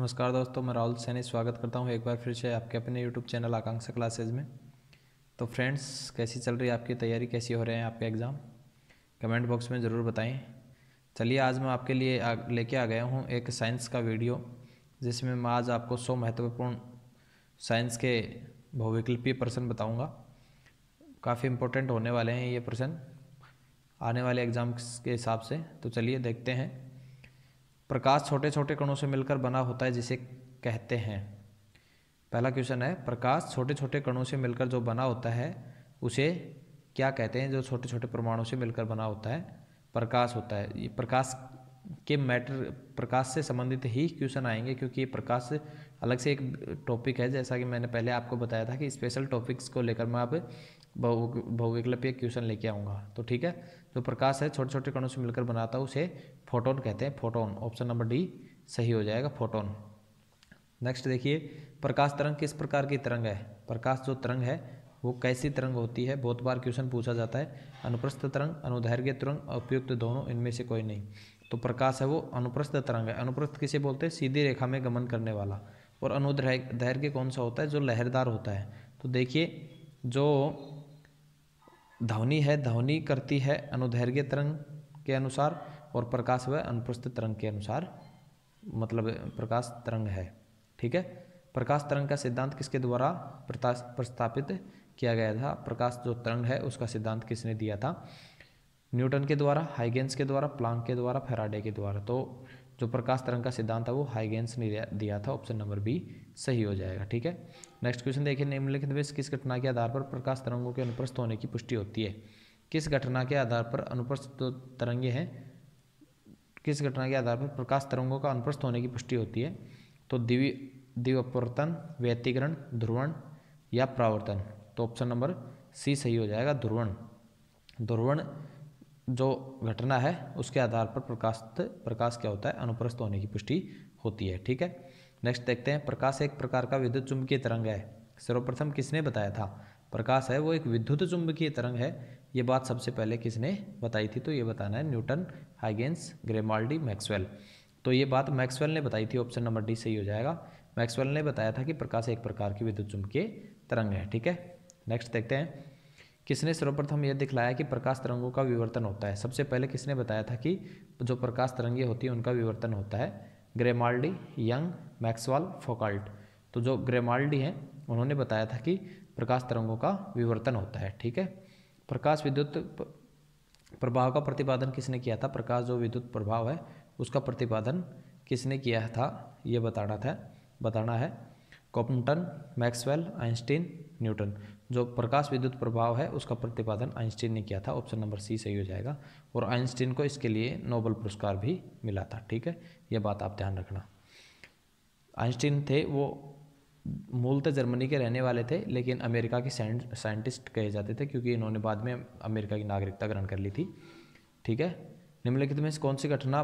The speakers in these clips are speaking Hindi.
नमस्कार दोस्तों मैं राहुल सैनी स्वागत करता हूँ एक बार फिर से आपके अपने यूट्यूब चैनल आकांक्षा क्लासेज में तो फ्रेंड्स कैसी चल रही है आपकी तैयारी कैसी हो रहे हैं आपके एग्ज़ाम कमेंट बॉक्स में ज़रूर बताएं चलिए आज मैं आपके लिए लेके आ गया हूँ एक साइंस का वीडियो जिसमें मैं आज आपको सौ महत्वपूर्ण साइंस के बहुविकल्पीय प्रश्न बताऊँगा काफ़ी इंपॉर्टेंट होने वाले हैं ये प्रश्न आने वाले एग्ज़ाम के हिसाब से तो चलिए देखते हैं प्रकाश छोटे छोटे कणों से मिलकर बना होता है जिसे कहते हैं पहला क्वेश्चन है प्रकाश छोटे छोटे कणों से मिलकर जो बना होता है उसे क्या कहते हैं जो छोटे छोटे परमाणु से मिलकर बना होता है प्रकाश होता है ये प्रकाश के मैटर प्रकाश से संबंधित ही क्वेश्चन आएंगे क्योंकि ये प्रकाश अलग से एक टॉपिक है जैसा कि मैंने पहले आपको बताया था कि स्पेशल टॉपिक्स को लेकर मैं आप बहुविकल्पीय क्वेश्चन लेके आऊँगा तो ठीक है जो प्रकाश है छोटे छोटे कणों से मिलकर बनाता है उसे फोटोन कहते हैं फोटोन ऑप्शन नंबर डी सही हो जाएगा फोटोन नेक्स्ट देखिए प्रकाश तरंग किस प्रकार की तरंग है प्रकाश जो तरंग है वो कैसी तरंग होती है बहुत बार क्वेश्चन पूछा जाता है अनुप्रस्थ तरंग अनुधैर्य तरंग उपयुक्त दोनों इनमें से कोई नहीं तो प्रकाश है वो अनुप्रस्थ तरंग है अनुप्रस्थ किसे बोलते हैं सीधी रेखा में गमन करने वाला और अनुदैर्घ्य कौन सा होता है जो लहरदार होता है तो देखिए जो धवनी है धवनी करती है अनुधैर्य तरंग के अनुसार और प्रकाश वह अनुप्रस्थ तरंग के अनुसार मतलब प्रकाश तरंग है ठीक है प्रकाश तरंग का सिद्धांत किसके द्वारा प्रस्तापित किया गया था प्रकाश जो तरंग है उसका सिद्धांत किसने दिया था न्यूटन के द्वारा हाइगेंस के द्वारा प्लांक के द्वारा फेराडे के द्वारा तो जो प्रकाश तरंग का सिद्धांत है वो हाइगेंस ने दिया था ऑप्शन नंबर बी सही हो जाएगा ठीक है नेक्स्ट क्वेश्चन देखिए निम्नलिखित में किस घटना के आधार पर प्रकाश तरंगों के अनुप्रस्थ होने की पुष्टि होती है किस घटना के आधार पर अनुप्रस्थ तो तरंगे हैं किस घटना के आधार पर प्रकाश तरंगों का अनुप्रस्थ होने की पुष्टि होती है तो दिव्य दिवपवर्तन व्यतिकरण ध्रुवण या प्रावर्तन तो ऑप्शन नंबर सी सही हो जाएगा ध्रुवण ध्रुवण जो घटना है उसके आधार पर प्रकाश प्रकाश क्या होता है अनुप्रस्थ होने की पुष्टि होती है ठीक है नेक्स्ट देखते हैं प्रकाश एक प्रकार का विद्युत चुंबकीय तरंग है सर्वप्रथम किसने बताया था प्रकाश है वो एक विद्युत चुंबकीय तरंग है ये बात सबसे पहले किसने बताई थी तो ये बताना है न्यूटन हाइगेंस ग्रेमाल्डी मैक्सवेल तो ये बात मैक्सवेल ने बताई थी ऑप्शन नंबर डी सही हो जाएगा मैक्सवेल ने बताया था कि प्रकाश एक प्रकार की विद्युत चुंबकीय तरंग है ठीक है नेक्स्ट देखते हैं किसने सर्वप्रथम यह दिखलाया कि प्रकाश तरंगों का विवर्तन होता है सबसे पहले किसने बताया था कि जो प्रकाश तरंगे होती हैं उनका विवर्तन होता है ग्रेमाल्डी यंग मैक्सवाल फोकाल्ट तो जो ग्रेमाल्डी हैं उन्होंने बताया था कि प्रकाश तरंगों का विवर्तन होता है ठीक है प्रकाश विद्युत प्रभाव का प्रतिपादन किसने किया था प्रकाश जो विद्युत प्रभाव है उसका प्रतिपादन किसने किया था ये बताना था बताना है कॉपटन मैक्सवेल आइंस्टीन न्यूटन जो प्रकाश विद्युत प्रभाव है उसका प्रतिपादन आइंस्टीन ने किया था ऑप्शन नंबर सी सही हो जाएगा और आइंस्टीन को इसके लिए नोबल पुरस्कार भी मिला था ठीक है यह बात आप ध्यान रखना आइंस्टीन थे वो मूलतः जर्मनी के रहने वाले थे लेकिन अमेरिका के साइंटिस्ट कहे जाते थे क्योंकि इन्होंने बाद में अमेरिका की नागरिकता ग्रहण कर ली थी ठीक है निम्नलिखित में से कौन सी घटना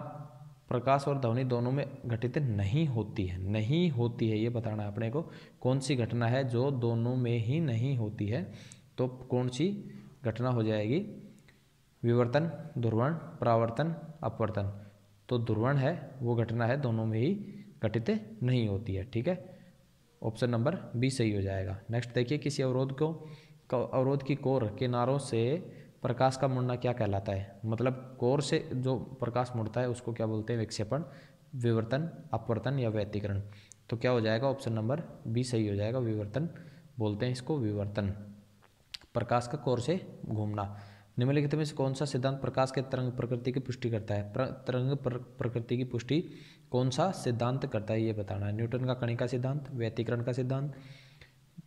प्रकाश और ध्वनि दोनों में घटित नहीं होती है नहीं होती है ये बताना है अपने को कौन सी घटना है जो दोनों में ही नहीं होती है तो कौन सी घटना हो जाएगी विवर्तन ध्रुवण प्रावर्तन अपवर्तन तो ध्रुवण है वो घटना है दोनों में ही घटित नहीं होती है ठीक है ऑप्शन नंबर बी सही हो जाएगा नेक्स्ट देखिए किसी अवरोध को अवरोध की कोर किनारों से प्रकाश का मुड़ना क्या कहलाता है मतलब कोर से जो प्रकाश मुड़ता है उसको क्या बोलते हैं विक्षेपण विवर्तन अपवर्तन या व्यतिकरण तो क्या हो जाएगा ऑप्शन नंबर बी सही हो जाएगा विवर्तन बोलते हैं इसको विवर्तन प्रकाश का कोर से घूमना निम्नलिखित में से कौन सा सिद्धांत प्रकाश के तरंग प्रकृति की पुष्टि करता है प्र, तरंग प्र, प्रकृति की पुष्टि कौन सा सिद्धांत करता है ये बताना है न्यूटन का कणिका सिद्धांत व्यतिकरण का सिद्धांत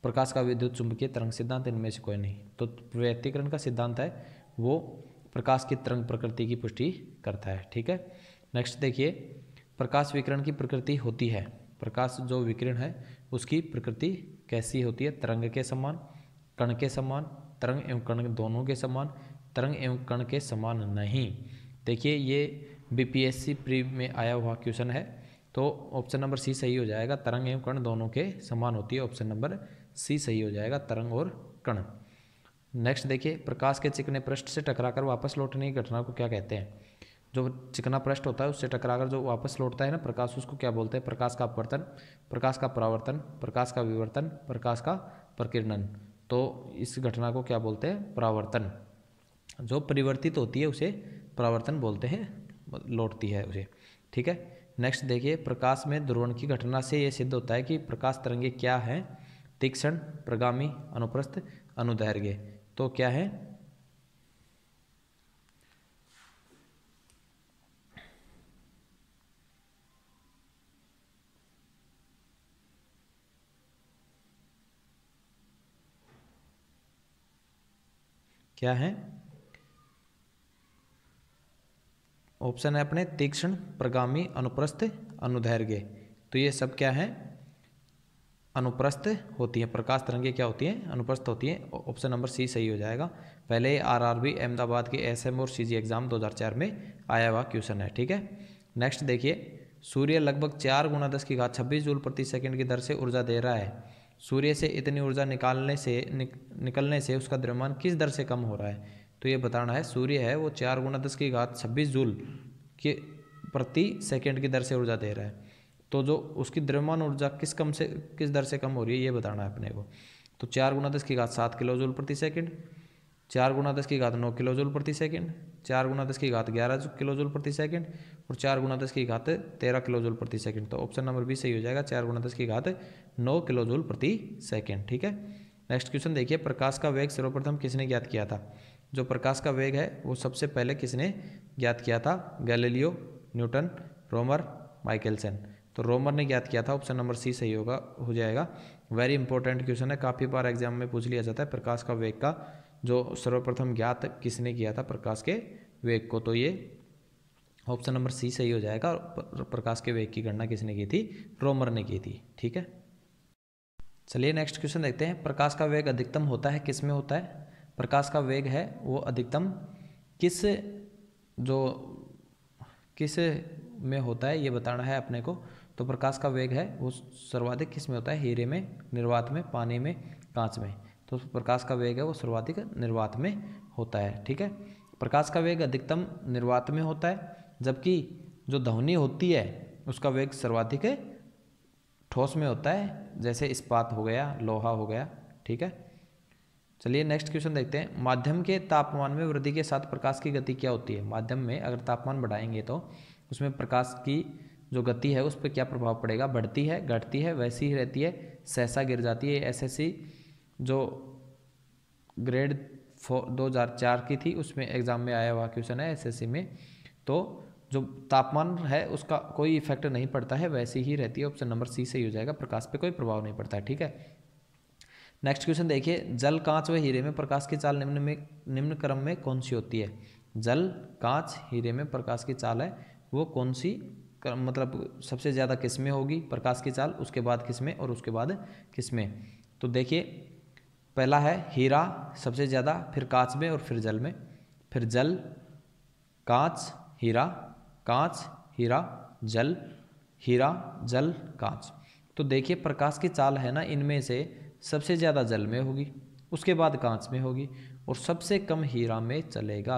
प्रकाश का विद्युत चुंबकीय तरंग सिद्धांत इनमें से कोई नहीं तो व्यक्तिकरण का सिद्धांत है वो प्रकाश की तरंग प्रकृति की पुष्टि करता है ठीक है नेक्स्ट देखिए प्रकाश विकिरण की प्रकृति होती है प्रकाश जो विकिरण है उसकी प्रकृति कैसी होती है तरंग के समान कण के समान तरंग एवं कण दोनों के समान तरंग एवं कण के समान नहीं देखिए ये बीपीएससी प्री में आया हुआ क्वेश्चन है तो ऑप्शन नंबर सी सही हो जाएगा तरंग एवं कण दोनों के समान होती है ऑप्शन नंबर सी सही हो जाएगा तरंग और कण नेक्स्ट देखिए प्रकाश के चिकने पृष्ठ से टकराकर वापस लौटने की घटना को क्या कहते हैं जो चिकना पृष्ठ होता है उससे टकराकर जो वापस लौटता है ना प्रकाश उसको क्या बोलते हैं प्रकाश का अपवर्तन प्रकाश का परावर्तन प्रकाश का विवर्तन प्रकाश का प्रकीर्णन तो इस घटना को क्या बोलते हैं परावर्तन जो परिवर्तित होती है उसे परावर्तन बोलते हैं लौटती है उसे ठीक है नेक्स्ट देखिए प्रकाश में ध्रुवण की घटना से ये सिद्ध होता है कि प्रकाश तरंगे क्या हैं तीक्षण प्रगामी अनुप्रस्थ अनुदैर्घ्य तो क्या है क्या है ऑप्शन है अपने तीक्ष्ण प्रगामी अनुप्रस्थ अनुदैर्घ्य तो ये सब क्या है अनुप्रस्थ होती हैं प्रकाश तरंगे क्या होती हैं अनुप्रस्थ होती हैं ऑप्शन नंबर सी सही हो जाएगा पहले आरआरबी अहमदाबाद के एसएम और सीजी एग्ज़ाम 2004 में आया हुआ क्वेश्चन है ठीक है नेक्स्ट देखिए सूर्य लगभग चार गुना दस की घात छब्बीस जूल प्रति सेकंड की दर से ऊर्जा दे रहा है सूर्य से इतनी ऊर्जा निकालने से निक, निकलने से उसका द्रव्यमान किस दर से कम हो रहा है तो ये बताना है सूर्य है वो चार गुना दस की घात छब्बीस जूल के प्रति सेकेंड की दर से ऊर्जा दे रहा है तो जो उसकी द्रव्यमान ऊर्जा किस कम से किस दर से कम हो रही है ये बताना है अपने को तो चार गुना दस की घात सात किलो जूल प्रति सेकंड चार गुना दस की घात नौ किलो जूल प्रति सेकंड चार गुना दस की घात ग्यारह किलो जूल प्रति सेकंड और चार गुना दस की घात तेरह किलो जूल प्रति सेकंड तो ऑप्शन नंबर बी सही हो जाएगा चार गुना दस की घात नौ किलो जूल प्रति सेकंड ठीक है नेक्स्ट क्वेश्चन देखिए प्रकाश का वेग सर्वप्रथम किसने ज्ञात किया था जो प्रकाश का वेग है वो सबसे पहले किसने ज्ञात किया था गैलीलियो न्यूटन रोमर माइकलसन तो रोमर ने ज्ञात किया था ऑप्शन नंबर सी सही होगा हो जाएगा वेरी इंपॉर्टेंट क्वेश्चन है काफ़ी बार एग्जाम में पूछ लिया जाता है प्रकाश का वेग का जो सर्वप्रथम ज्ञात किसने किया था प्रकाश के वेग को तो ये ऑप्शन नंबर सी सही हो जाएगा और प्रकाश के वेग की गणना किसने की थी रोमर ने की थी ठीक है चलिए नेक्स्ट क्वेश्चन देखते हैं प्रकाश का वेग अधिकतम होता है किस में होता है प्रकाश का वेग है वो अधिकतम किस जो किस में होता है ये बताना है अपने को तो प्रकाश का वेग है वो सर्वाधिक किस में होता है हीरे में निर्वात में पानी में कांच में तो प्रकाश का वेग है वो सर्वाधिक निर्वात में होता है ठीक है प्रकाश का वेग अधिकतम निर्वात में होता है जबकि जो ध्वनि होती है उसका वेग सर्वाधिक ठोस में होता है जैसे इस्पात हो गया लोहा हो गया ठीक है चलिए नेक्स्ट क्वेश्चन देखते हैं माध्यम के तापमान में वृद्धि के साथ प्रकाश की गति क्या होती है माध्यम में अगर तापमान बढ़ाएंगे तो उसमें प्रकाश की जो गति है उस पर क्या प्रभाव पड़ेगा बढ़ती है घटती है वैसी ही रहती है सहसा गिर जाती है एस जो ग्रेड फोर दो हज़ार चार की थी उसमें एग्ज़ाम में आया हुआ क्वेश्चन है एस में तो जो तापमान है उसका कोई इफेक्ट नहीं पड़ता है वैसी ही रहती है ऑप्शन नंबर सी से ही हो जाएगा प्रकाश पे कोई प्रभाव नहीं पड़ता है ठीक है नेक्स्ट क्वेश्चन देखिए जल कांच व हीरे में प्रकाश की चाल निम्न में निम्न क्रम में कौन सी होती है जल कांच हीरे में प्रकाश की चाल है वो कौन सी मतलब सबसे ज़्यादा किस्में होगी प्रकाश की चाल उसके बाद किस्में और उसके बाद किस्में तो देखिए पहला है हीरा सबसे ज़्यादा फिर कांच में और फिर जल में फिर जल कांच हीरा कांच हीरा जल हीरा जल कांच तो देखिए प्रकाश की चाल है ना इनमें से सबसे ज़्यादा जल में होगी उसके बाद कांच में होगी और सबसे कम हीरा में चलेगा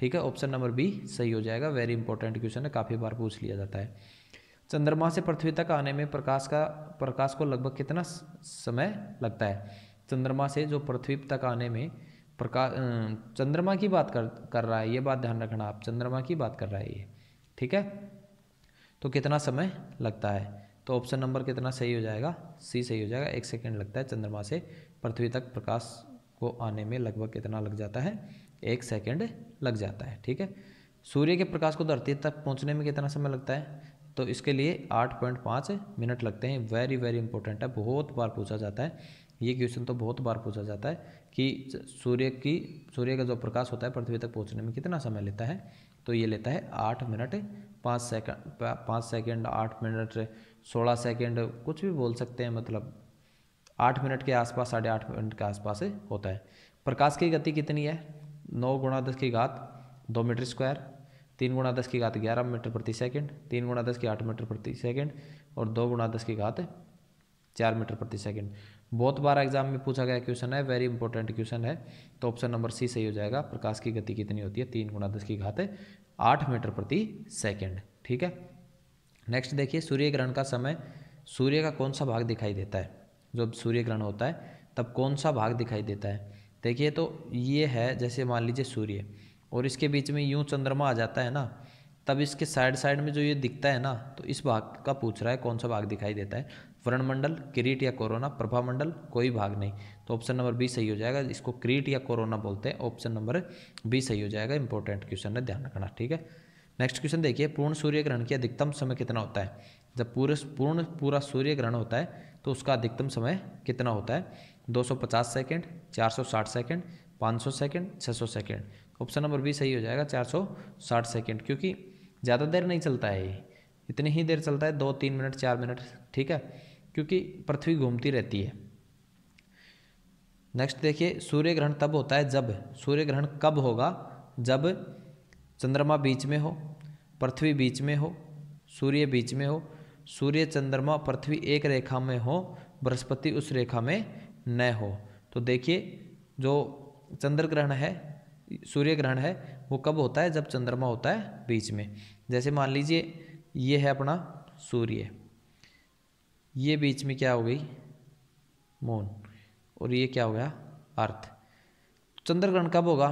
ठीक है ऑप्शन नंबर बी सही हो जाएगा वेरी इंपॉर्टेंट क्वेश्चन है काफ़ी बार पूछ लिया जाता है चंद्रमा से पृथ्वी तक आने में प्रकाश का प्रकाश को लगभग कितना समय लगता है चंद्रमा से जो पृथ्वी तक आने में प्रकाश चंद्रमा की बात कर कर रहा है ये बात ध्यान रखना आप चंद्रमा की बात कर रहा है ये ठीक है तो कितना समय लगता है तो ऑप्शन नंबर कितना सही हो जाएगा सी सही हो जाएगा एक सेकेंड लगता है चंद्रमा से पृथ्वी तक प्रकाश को आने में लगभग कितना लग जाता है एक सेकेंड लग जाता है ठीक है सूर्य के प्रकाश को धरती तक पहुँचने में कितना समय लगता है तो इसके लिए आठ पॉइंट पाँच मिनट लगते हैं वेरी वेरी इंपॉर्टेंट है बहुत बार पूछा जाता है ये क्वेश्चन तो बहुत बार पूछा जाता है कि सूर्य की सूर्य का जो प्रकाश होता है पृथ्वी तक पहुँचने में कितना समय लेता है तो ये लेता है आठ मिनट पाँच सेकंड पाँच सेकंड आठ मिनट सोलह सेकंड कुछ भी बोल सकते हैं मतलब आठ मिनट के आसपास साढ़े आठ मिनट के आसपास होता है प्रकाश की गति कितनी है नौ गुणा दस की घात दो मीटर स्क्वायर तीन गुणा दस की घात ग्यारह मीटर प्रति सेकंड तीन गुणा दस की आठ मीटर प्रति सेकंड और दो गुणा दस की घात चार मीटर प्रति सेकंड बहुत बार एग्जाम में पूछा गया क्वेश्चन है वेरी इंपॉर्टेंट क्वेश्चन है तो ऑप्शन नंबर सी सही हो जाएगा प्रकाश की गति कितनी होती है तीन गुणा दस की घात आठ मीटर प्रति सेकेंड ठीक है नेक्स्ट देखिए सूर्य ग्रहण का समय सूर्य का कौन सा भाग दिखाई देता है जब सूर्य ग्रहण होता है तब कौन सा भाग दिखाई देता है देखिए तो ये है जैसे मान लीजिए सूर्य और इसके बीच में यूँ चंद्रमा आ जाता है ना तब इसके साइड साइड में जो ये दिखता है ना तो इस भाग का पूछ रहा है कौन सा भाग दिखाई देता है वर्णमंडल क्रीट या कोरोना प्रभामंडल कोई भाग नहीं तो ऑप्शन नंबर बी सही हो जाएगा इसको क्रीट या कोरोना बोलते हैं ऑप्शन नंबर बी सही हो जाएगा इंपॉर्टेंट क्वेश्चन है ध्यान रखना ठीक है नेक्स्ट क्वेश्चन देखिए पूर्ण सूर्य ग्रहण की अधिकतम समय कितना होता है जब पूरे पूर्ण पूरा सूर्य ग्रहण होता है तो उसका अधिकतम समय कितना होता है 250 second 460 second 500 second 600 second option number B सही हो जाएगा 460 सेकंड क्योंकि ज़्यादा देर नहीं चलता है ये इतनी ही देर चलता है दो तीन मिनट चार मिनट ठीक है क्योंकि पृथ्वी घूमती रहती है नेक्स्ट देखिए सूर्य ग्रहण तब होता है जब सूर्य ग्रहण कब होगा जब चंद्रमा बीच में हो पृथ्वी बीच में हो सूर्य बीच में हो सूर्य चंद्रमा पृथ्वी एक रेखा में हो बृहस्पति उस रेखा में न हो तो देखिए जो चंद्र ग्रहण है सूर्य ग्रहण है वो कब होता है जब चंद्रमा होता है बीच में जैसे मान लीजिए ये है अपना सूर्य ये बीच में क्या हो गई मून और ये क्या हो गया अर्थ चंद्र ग्रहण कब होगा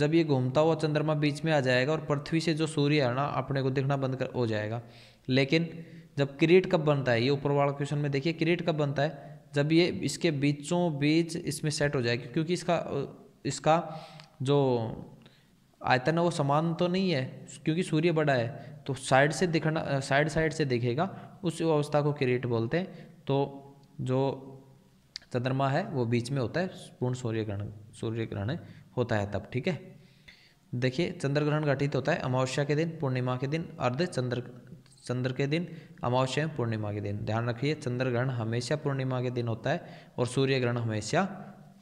जब ये घूमता हुआ चंद्रमा बीच में आ जाएगा और पृथ्वी से जो सूर्य है ना अपने को दिखना बंद कर हो जाएगा लेकिन जब किरीट कब बनता है ये ऊपर वाला क्वेश्चन में देखिए किरीट कब बनता है जब ये इसके बीचों बीच इसमें सेट हो जाएगी क्योंकि इसका इसका जो आयतन है वो समान तो नहीं है क्योंकि सूर्य बड़ा है तो साइड से दिखना साइड साइड से दिखेगा उस अवस्था को किरीट बोलते हैं तो जो चंद्रमा है वो बीच में होता है पूर्ण सूर्य ग्रहण सूर्य ग्रहण होता है तब ठीक है देखिए चंद्र ग्रहण घटित होता है अमावस्या के दिन पूर्णिमा के दिन अर्ध चंद्र चंद्र के दिन अमावस्या पूर्णिमा के दिन ध्यान रखिए चंद्र ग्रहण हमेशा पूर्णिमा के दिन होता है और सूर्य ग्रहण हमेशा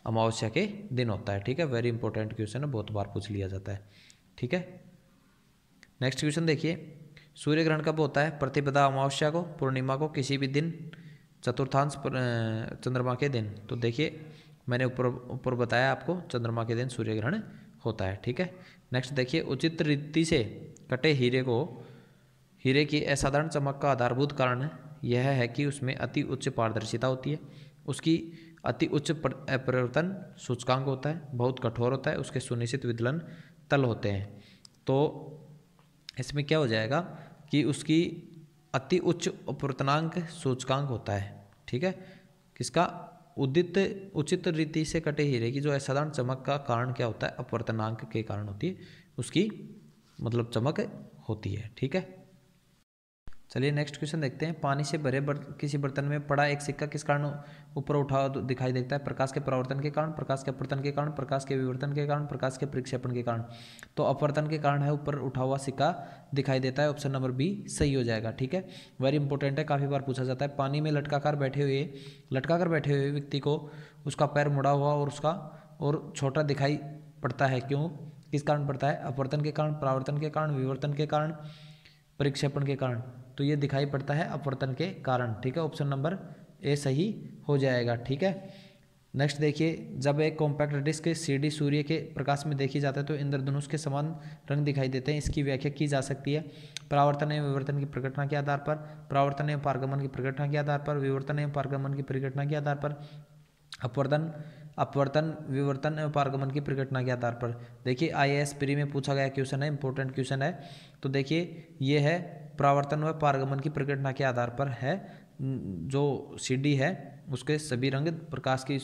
अमावस्या के दिन होता है ठीक है वेरी इंपॉर्टेंट क्वेश्चन है बहुत बार पूछ लिया जाता है ठीक है नेक्स्ट क्वेश्चन देखिए सूर्य ग्रहण कब होता है प्रतिपदा अमावस्या को पूर्णिमा को किसी भी दिन चतुर्थांश चंद्रमा के दिन तो देखिए मैंने ऊपर ऊपर बताया आपको चंद्रमा के दिन सूर्य ग्रहण होता है ठीक है नेक्स्ट देखिए उचित रीति से कटे हीरे को हीरे की असाधारण चमक का आधारभूत कारण यह है कि उसमें अति उच्च पारदर्शिता होती है उसकी अति उच्च परिवर्तन सूचकांक होता है बहुत कठोर होता है उसके सुनिश्चित विदलन तल होते हैं तो इसमें क्या हो जाएगा कि उसकी अति उच्च अपवर्तनांक सूचकांक होता है ठीक है किसका उदित उचित रीति से कटे हीरे की जो असाधारण चमक का कारण क्या होता है अपवर्तनांक के कारण होती है उसकी मतलब चमक होती है ठीक है चलिए नेक्स्ट क्वेश्चन देखते हैं पानी से भरे बर, किसी बर्तन में पड़ा एक सिक्का किस कारण ऊपर उठा दिखाई देता है प्रकाश के परावर्तन के कारण प्रकाश के अपवर्तन के कारण प्रकाश के विवर्तन के कारण प्रकाश के प्रक्षेपण के कारण तो अपवर्तन के कारण है ऊपर उठा हुआ सिक्का दिखाई देता है ऑप्शन नंबर बी सही हो जाएगा ठीक है वेरी इंपॉर्टेंट है काफ़ी बार पूछा जाता है पानी में लटकाकर बैठे हुए लटकाकर बैठे हुए व्यक्ति को उसका पैर मुड़ा हुआ और उसका और छोटा दिखाई पड़ता है क्यों किस कारण पड़ता है अपवर्तन के कारण परावर्तन के कारण विवर्तन के कारण परीक्षेपण के कारण तो ये दिखाई पड़ता है अपवर्तन के कारण ठीक है ऑप्शन नंबर ए सही हो जाएगा ठीक है नेक्स्ट देखिए जब एक कॉम्पैक्ट डिस्क सीडी सूर्य के प्रकाश में देखी जाता है तो इंद्रधनुष के समान रंग दिखाई देते हैं इसकी व्याख्या की जा सकती है प्रावर्तन एवं विवर्तन की प्रकटना के आधार पर प्रावर्तन एवं पारगमन की प्रकटना के आधार पर विवर्तन एवं पारगमन की प्रकटना के आधार पर अपवर्तन अपवर्तन विवर्तन एवं पारगमन की प्रकटना के आधार पर देखिए आई एस प्री में पूछा गया क्वेश्चन है इंपॉर्टेंट क्वेश्चन है तो देखिए ये है प्रावर्तन व पारगमन की प्रकटना के आधार पर है जो सीडी है उसके सभी रंग प्रकाश की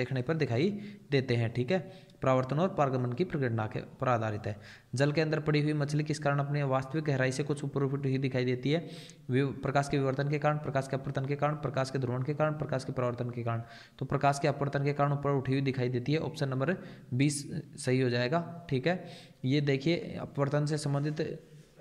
देखने पर दिखाई देते हैं ठीक है प्रावर्तन और पारगमन की प्रगणना के पर आधारित है जल के अंदर पड़ी हुई मछली किस कारण अपने वास्तविक गहराई से कुछ ऊपर उठी हुई दिखाई देती है प्रकाश के विवर्तन के कारण प्रकाश के अपवर्तन के कारण प्रकाश के ध्रुवण के कारण प्रकाश के परावर्तन के कारण तो प्रकाश के अपवर्तन के कारण ऊपर उठी हुई दिखाई देती है ऑप्शन नंबर बीस सही हो जाएगा ठीक है ये देखिए अपवर्तन से संबंधित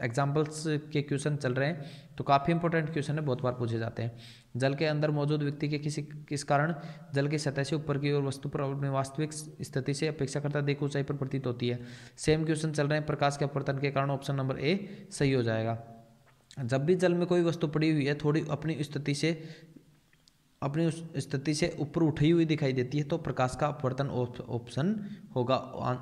एग्जाम्पल्स के क्वेश्चन चल रहे हैं तो काफ़ी इंपॉर्टेंट क्वेश्चन है बहुत बार पूछे जाते हैं जल के अंदर मौजूद व्यक्ति के किसी किस कारण जल की सतह से ऊपर की ओर वस्तु पर अपने वास्तविक स्थिति से अपेक्षा करता देख ऊंचाई पर प्रतीत होती है सेम क्वेश्चन चल रहे हैं प्रकाश के अपवर्तन के कारण ऑप्शन नंबर ए सही हो जाएगा जब भी जल में कोई वस्तु पड़ी हुई है थोड़ी अपनी स्थिति से अपनी उस स्थिति से ऊपर उठी हुई दिखाई देती है तो प्रकाश का अपवर्तन ऑप्शन होगा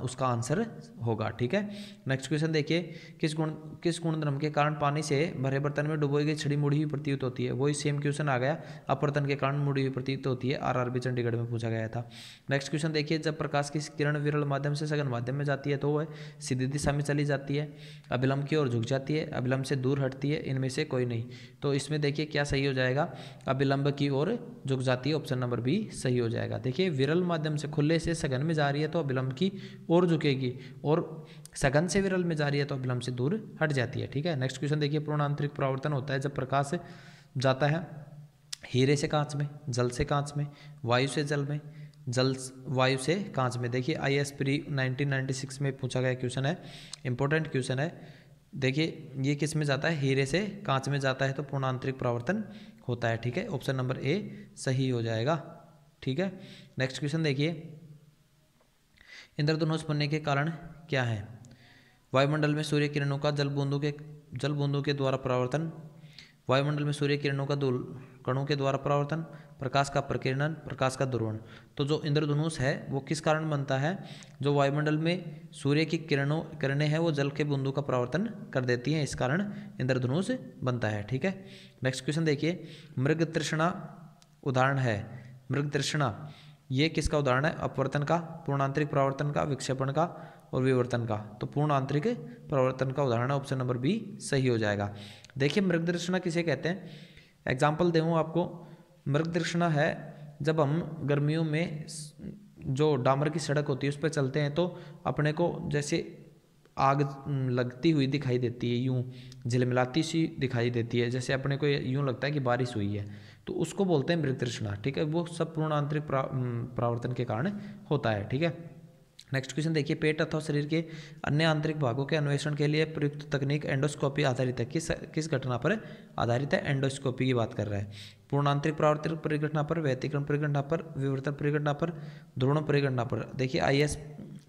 उसका आंसर होगा ठीक है नेक्स्ट क्वेश्चन देखिए किस गुण किस गुणधर्म के कारण पानी से भरे बर्तन में डुबोई गई छड़ी मुड़ी हुई प्रतीत होती है वही सेम क्वेश्चन आ गया अपवर्तन के कारण मुड़ी हुई प्रतीत होती है आर चंडीगढ़ में पूछा गया था नेक्स्ट क्वेश्चन देखिए जब प्रकाश की किरण विरल माध्यम से सघन माध्यम में जाती है तो वह सीधी दिशा में चली जाती है अभिलंब की ओर झुक जाती है अभिलंब से दूर हटती है इनमें से कोई नहीं तो इसमें देखिए क्या सही हो जाएगा अभिलंब की ओर झुक जाती है ऑप्शन नंबर बी सही हो जाएगा देखिए विरल माध्यम से खुले से सघन में जा रही है तो अभिलंब की ओर झुकेगी और सघन से विरल में जा रही है तो अभिलंब से दूर हट जाती है ठीक है नेक्स्ट क्वेश्चन देखिए पूर्णांतरिक प्रावर्तन होता है जब प्रकाश जाता है हीरे से कांच में जल से कांच में वायु से जल में जल वायु से कांच में देखिए आई एस प्री नाइनटीन में पूछा गया क्वेश्चन है इंपॉर्टेंट क्वेश्चन है देखिए ये किस में जाता है हीरे से कांच में जाता है तो पूर्णांतरिक प्रावर्तन होता है ठीक है ऑप्शन नंबर ए सही हो जाएगा ठीक है नेक्स्ट क्वेश्चन देखिए इंद्रधनुष बनने के कारण क्या है वायुमंडल में सूर्य किरणों का जल बूंदों के जल बूंदों के द्वारा परावर्तन वायुमंडल में सूर्य किरणों का दूल कणों के द्वारा परावर्तन प्रकाश का प्रकीर्णन प्रकाश का ध्रुवण तो जो इंद्रधनुष है वो किस कारण बनता है जो वायुमंडल में सूर्य की किरणों किरणें हैं वो जल के बूंदों का परावर्तन कर देती हैं इस कारण इंद्रधनुष बनता है ठीक है नेक्स्ट क्वेश्चन देखिए मृग तृष्णा उदाहरण है मृग तृष्णा ये किसका उदाहरण है अपवर्तन का पूर्णांतरिक प्रावर्तन का विक्षेपण का और विवर्तन का तो पूर्ण आंतरिक प्रवर्तन का उदाहरण ऑप्शन नंबर बी सही हो जाएगा देखिए मृगदर्शना किसे कहते हैं एग्जाम्पल दे आपको मृग दृष्णा है जब हम गर्मियों में जो डामर की सड़क होती है उस पर चलते हैं तो अपने को जैसे आग लगती हुई दिखाई देती है यूँ झिलमिलाती सी दिखाई देती है जैसे अपने को यूँ लगता है कि बारिश हुई है तो उसको बोलते हैं मृतृष्णा ठीक है वो सब पूर्ण आंतरिक प्रावर्तन के कारण होता है ठीक है नेक्स्ट क्वेश्चन देखिए पेट अथवा शरीर के अन्य आंतरिक भागों के अन्वेषण के लिए प्रयुक्त तकनीक एंडोस्कोपी आधारित है किस किस घटना पर आधारित है एंडोस्कोपी की बात कर रहा है पूर्णांतरिक प्रावर्तिक परिघटना पर व्यतिक्रम परिघटना पर विवर्तन परिघटना पर द्रोण परिघटना पर देखिए आई एस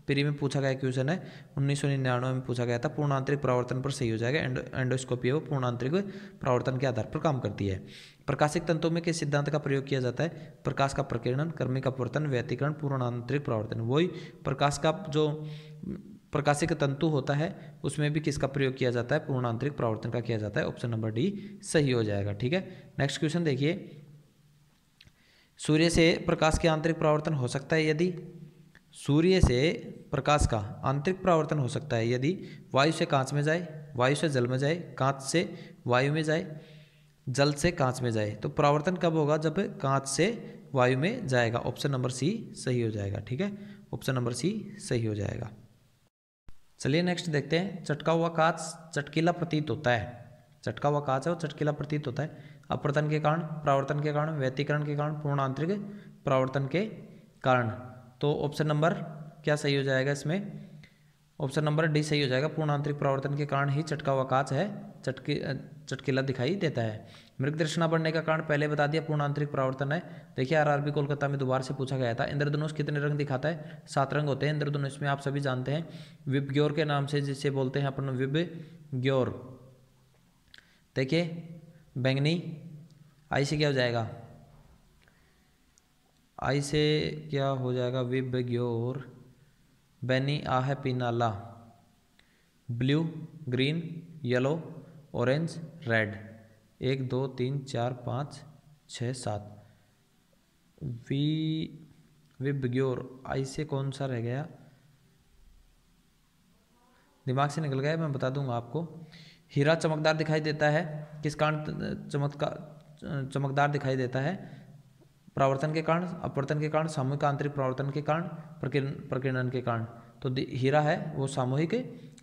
पीरी में पूछा गया क्वेश्चन है उन्नीस सौ निन्यानवे में पूछा गया था पूर्णांतरिक प्रावर्तन पर सही हो जाएगा एंडो एंडोस्कोपी वो पूर्णांतरिक प्रावर्तन के आधार पर काम करती है प्रकाशिक तंत्रों में किस सिद्धांत का प्रयोग किया जाता है प्रकाश का प्रकीर्णन कर्मी का प्रवर्तन व्यतिकरण पूर्णांतरिक प्रावर्तन वही प्रकाश का जो प्रकाशिक तंतु होता है उसमें भी किसका प्रयोग किया जाता है पूर्ण आंतरिक प्रावर्तन का किया जाता है ऑप्शन नंबर डी सही हो जाएगा ठीक है नेक्स्ट क्वेश्चन देखिए सूर्य से प्रकाश के आंतरिक प्रावर्तन हो सकता है यदि सूर्य से प्रकाश का आंतरिक प्रावर्तन हो सकता है यदि वायु से कांच में जाए वायु से जल में जाए कांच से वायु में जाए जल से कांच में जाए तो प्रावर्तन कब होगा जब कांच से वायु में जाएगा ऑप्शन नंबर सी सही हो जाएगा ठीक है ऑप्शन नंबर सी सही हो जाएगा चलिए नेक्स्ट देखते हैं चटका हुआ कांच चटकीला प्रतीत होता है चटका हुआ कांच है वो चटकीला प्रतीत होता है अपवर्तन के कारण प्रावर्तन के कारण व्यतीकरण के कारण पूर्ण आंतरिक प्रावर्तन के कारण तो ऑप्शन नंबर क्या सही हो जाएगा इसमें ऑप्शन नंबर डी सही हो जाएगा पूर्ण आंतरिक प्रावर्तन के कारण ही चटका हुआ कांच है चटकी चटकेला दिखाई देता है मृग मृगदृष्णा बढ़ने का कारण पहले बता दिया पूर्ण आंतरिक प्रावर्तन है देखिए आरआरबी कोलकाता में दोबारा से पूछा गया था इंद्रधनुष कितने रंग दिखाता है सात रंग होते हैं इंद्रधनुष में आप सभी जानते हैं विप ग्योर के नाम से जिसे बोलते हैं अपन विब ग्योर देखिए बैंगनी आई से क्या हो जाएगा आई से क्या हो जाएगा विब ग्योर बैनी आह पिनाला blue green yellow orange red एक दो तीन चार पाँच छ सात वी बिग्योर आई से कौन सा रह गया दिमाग से निकल गया मैं बता दूंगा आपको हीरा चमकदार दिखाई देता है किस कारण चमत्कार चमकदार दिखाई देता है प्रावर्तन के कारण अपवर्तन के कारण सामूहिक आंतरिक प्रावर्तन के कारण प्रकीर्ण प्रकीर्णन के कारण तो हीरा है वो सामूहिक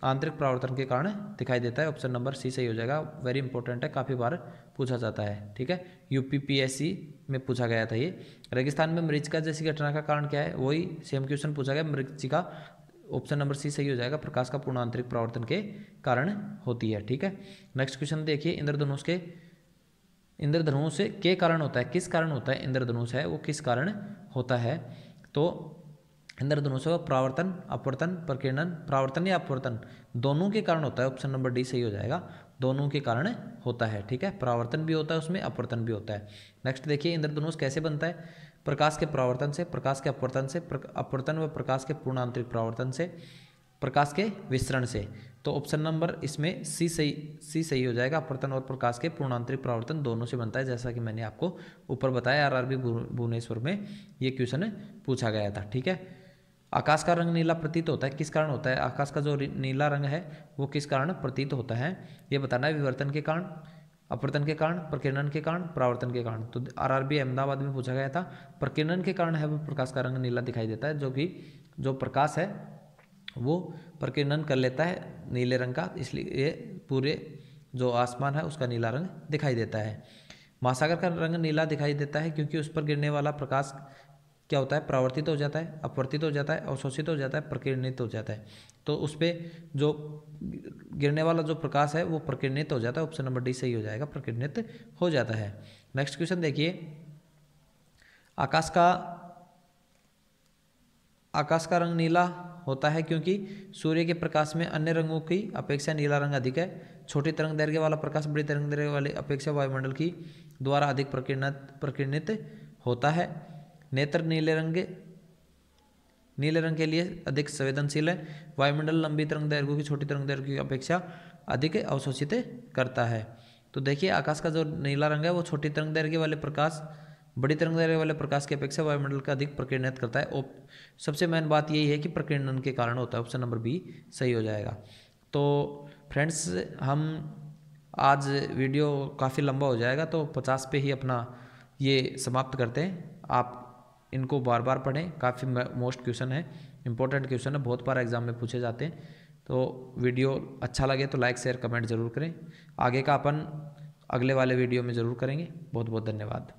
आंतरिक प्रावर्तन के कारण दिखाई देता है ऑप्शन नंबर सी सही हो जाएगा वेरी इंपॉर्टेंट है काफ़ी बार पूछा जाता है ठीक है यूपीपीएससी में पूछा गया था ये रेगिस्तान में मृचिका जैसी घटना का कारण क्या है वही सेम क्वेश्चन पूछा गया मृचिका ऑप्शन नंबर सी सही हो जाएगा प्रकाश का पूर्ण आंतरिक प्रावर्तन के कारण होती है ठीक है नेक्स्ट क्वेश्चन देखिए इंद्रधनुष के इंद्रधनुष के कारण होता है किस कारण होता है इंद्रधनुष है वो किस कारण होता है तो इंद्र धनुष का प्रावर्तन अपवर्तन प्रकीर्णन प्रावर्तन या अपवर्तन दोनों के कारण होता है ऑप्शन नंबर डी सही हो जाएगा दोनों के कारण होता है ठीक है प्रावर्तन भी होता है उसमें अपवर्तन भी होता है नेक्स्ट देखिए इंद्रधनुष कैसे बनता है प्रकाश के प्रावर्तन से प्रकाश के अपवर्तन से अपवर्तन व प्रकाश के पूर्णांतरिक प्रावर्तन से प्रकाश के विस्तरण से तो ऑप्शन नंबर इसमें सी सही सी सही हो जाएगा अपवर्तन और प्रकाश के पूर्णांतरिक प्रावर्तन दोनों से बनता है जैसा कि मैंने आपको ऊपर बताया आरआरबी भुवनेश्वर में ये क्वेश्चन पूछा गया था ठीक है आकाश का रंग नीला प्रतीत होता है किस कारण होता है आकाश का जो नीला रंग है वो किस कारण प्रतीत होता है ये बताना है विवर्तन के कारण अपवर्तन के कारण प्रकीर्णन के कारण परावर्तन के कारण तो आरआरबी अहमदाबाद में पूछा गया था प्रकीर्णन के कारण है वो प्रकाश का रंग नीला दिखाई देता है जो कि जो प्रकाश है वो प्रकीर्णन कर लेता है नीले रंग का इसलिए ये पूरे जो आसमान है उसका नीला रंग दिखाई देता है महासागर का रंग नीला दिखाई देता है क्योंकि उस पर गिरने वाला प्रकाश क्या होता है प्रावर्तित हो जाता है अपवर्तित हो जाता है अवशोषित हो जाता है प्रकीर्णित हो जाता है तो उस पर जो गिरने वाला जो प्रकाश है वो प्रकीर्णित हो जाता है ऑप्शन नंबर डी सही हो जाएगा प्रकीर्णित हो जाता है नेक्स्ट क्वेश्चन देखिए आकाश का आकाश का रंग नीला होता है क्योंकि सूर्य के प्रकाश में अन्य रंगों की अपेक्षा नीला रंग अधिक है छोटी तरंग दैर्घ्य वाला प्रकाश बड़ी तरंग दैर्घ्य वाली अपेक्षा वायुमंडल की द्वारा अधिक प्रकीर्णित प्रकीर्णित होता है नेत्र नीले रंग के नीले रंग के लिए अधिक संवेदनशील है वायुमंडल लंबी तरंग दैर्घ्य की छोटी तरंग दैर्घ्य की अपेक्षा अधिक अवशोषित करता है तो देखिए आकाश का जो नीला रंग है वो छोटी तरंग दैर्घ्य वाले प्रकाश बड़ी तरंग दैर्घ्य वाले प्रकाश की अपेक्षा वायुमंडल का अधिक प्रकीर्णित करता है सबसे मेन बात यही है कि प्रकीर्णन के कारण होता है ऑप्शन नंबर बी सही हो जाएगा तो फ्रेंड्स हम आज वीडियो काफ़ी लंबा हो जाएगा तो पचास पे ही अपना ये समाप्त करते हैं आप इनको बार बार पढ़ें काफ़ी मोस्ट क्वेश्चन है इंपॉर्टेंट क्वेश्चन है बहुत बार एग्जाम में पूछे जाते हैं तो वीडियो अच्छा लगे तो लाइक शेयर कमेंट जरूर करें आगे का अपन अगले वाले वीडियो में ज़रूर करेंगे बहुत बहुत धन्यवाद